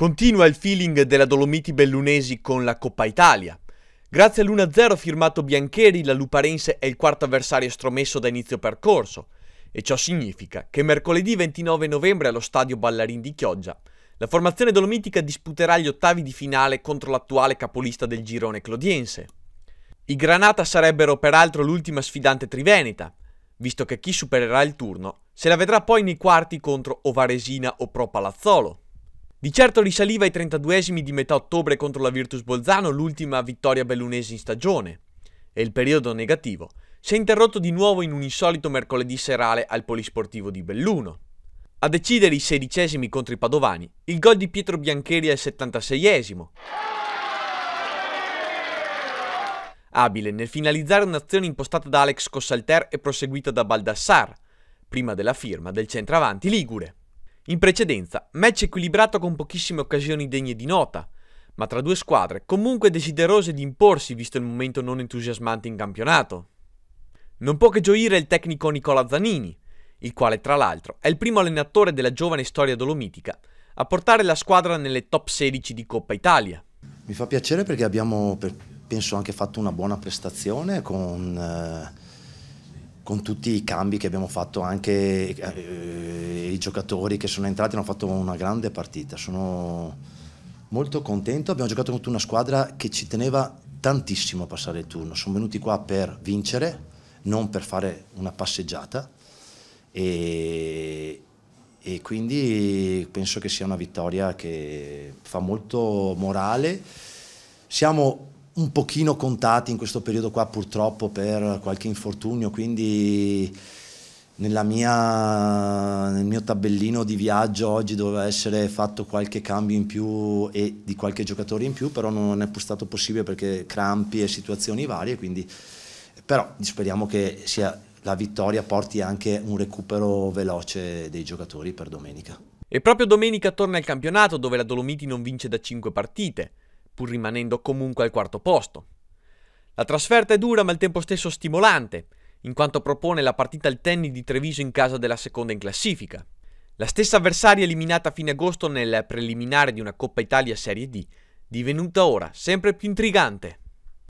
Continua il feeling della Dolomiti Bellunesi con la Coppa Italia. Grazie all'1-0 firmato Biancheri, la Luparense è il quarto avversario estromesso da inizio percorso e ciò significa che mercoledì 29 novembre allo stadio Ballarin di Chioggia la formazione dolomitica disputerà gli ottavi di finale contro l'attuale capolista del girone clodiense. I Granata sarebbero peraltro l'ultima sfidante triveneta, visto che chi supererà il turno se la vedrà poi nei quarti contro Ovaresina o Pro Palazzolo. Di certo risaliva ai 32esimi di metà ottobre contro la Virtus Bolzano, l'ultima vittoria bellunese in stagione. E il periodo negativo si è interrotto di nuovo in un insolito mercoledì serale al Polisportivo di Belluno. A decidere i sedicesimi contro i Padovani, il gol di Pietro Biancheri al 76esimo. Abile nel finalizzare un'azione impostata da Alex Cossalter e proseguita da Baldassar, prima della firma del centravanti Ligure. In precedenza, match equilibrato con pochissime occasioni degne di nota, ma tra due squadre comunque desiderose di imporsi visto il momento non entusiasmante in campionato. Non può che gioire il tecnico Nicola Zanini, il quale tra l'altro è il primo allenatore della giovane storia dolomitica a portare la squadra nelle top 16 di Coppa Italia. Mi fa piacere perché abbiamo, penso, anche fatto una buona prestazione con... Eh con tutti i cambi che abbiamo fatto, anche eh, eh, i giocatori che sono entrati hanno fatto una grande partita, sono molto contento, abbiamo giocato contro una squadra che ci teneva tantissimo a passare il turno, sono venuti qua per vincere, non per fare una passeggiata e, e quindi penso che sia una vittoria che fa molto morale, siamo un pochino contati in questo periodo qua purtroppo per qualche infortunio, quindi mia, nel mio tabellino di viaggio oggi doveva essere fatto qualche cambio in più e di qualche giocatore in più, però non è stato possibile perché crampi e situazioni varie, quindi però speriamo che sia, la vittoria porti anche un recupero veloce dei giocatori per domenica. E proprio domenica torna il campionato dove la Dolomiti non vince da 5 partite pur rimanendo comunque al quarto posto. La trasferta è dura ma al tempo stesso stimolante, in quanto propone la partita al tennis di Treviso in casa della seconda in classifica. La stessa avversaria eliminata a fine agosto nel preliminare di una Coppa Italia Serie D, divenuta ora sempre più intrigante.